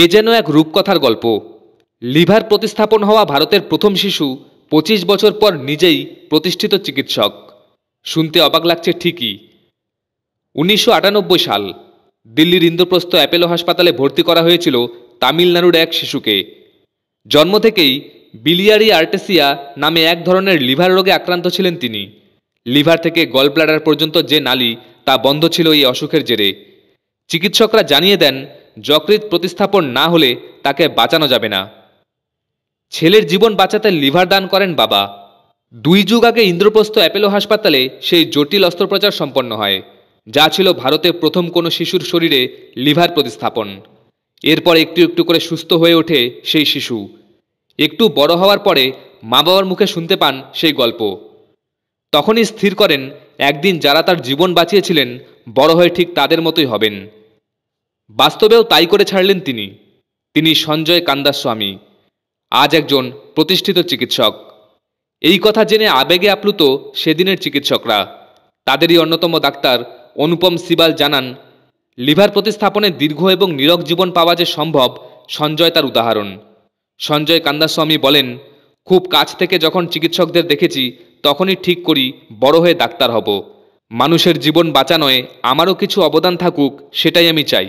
এ যেন এক রূপকথার গল্প লিভার প্রতিস্থাপন হওয়া ভারতের প্রথম শিশু পঁচিশ বছর পর নিজেই প্রতিষ্ঠিত চিকিৎসক শুনতে অবাক লাগছে ঠিকই উনিশশো সাল দিল্লির ইন্দ্রপ্রস্থ অ্যাপেলো হাসপাতালে ভর্তি করা হয়েছিল তামিলনাড়ুর এক শিশুকে জন্ম থেকেই বিলিয়ারি আর্টেসিয়া নামে এক ধরনের লিভার রোগে আক্রান্ত ছিলেন তিনি লিভার থেকে গল পর্যন্ত যে নালী তা বন্ধ ছিল এই অসুখের জেরে চিকিৎসকরা জানিয়ে দেন যকৃত প্রতিস্থাপন না হলে তাকে বাঁচানো যাবে না ছেলের জীবন বাঁচাতে লিভার দান করেন বাবা দুই যুগ আগে ইন্দ্রপ্রস্থ অ্যাপেলো হাসপাতালে সেই জটিল অস্ত্রোপচার সম্পন্ন হয় যা ছিল ভারতে প্রথম কোনো শিশুর শরীরে লিভার প্রতিস্থাপন এরপর একটু একটু করে সুস্থ হয়ে ওঠে সেই শিশু একটু বড় হওয়ার পরে মা বাবার মুখে শুনতে পান সেই গল্প তখনই স্থির করেন একদিন যারা তার জীবন বাঁচিয়েছিলেন বড় হয়ে ঠিক তাদের মতোই হবেন বাস্তবেও তাই করে ছাড়লেন তিনি তিনি সঞ্জয় কান্দাস্বামী আজ একজন প্রতিষ্ঠিত চিকিৎসক এই কথা জেনে আবেগে আপ্লুত সেদিনের চিকিৎসকরা তাদেরই অন্যতম ডাক্তার অনুপম সিবাল জানান লিভার প্রতিস্থাপনে দীর্ঘ এবং নিরক জীবন পাওয়া যে সম্ভব সঞ্জয় তার উদাহরণ সঞ্জয় কান্দাস্বামী বলেন খুব কাছ থেকে যখন চিকিৎসকদের দেখেছি তখনই ঠিক করি বড় হয়ে ডাক্তার হব মানুষের জীবন বাঁচানোয় আমারও কিছু অবদান থাকুক সেটাই আমি চাই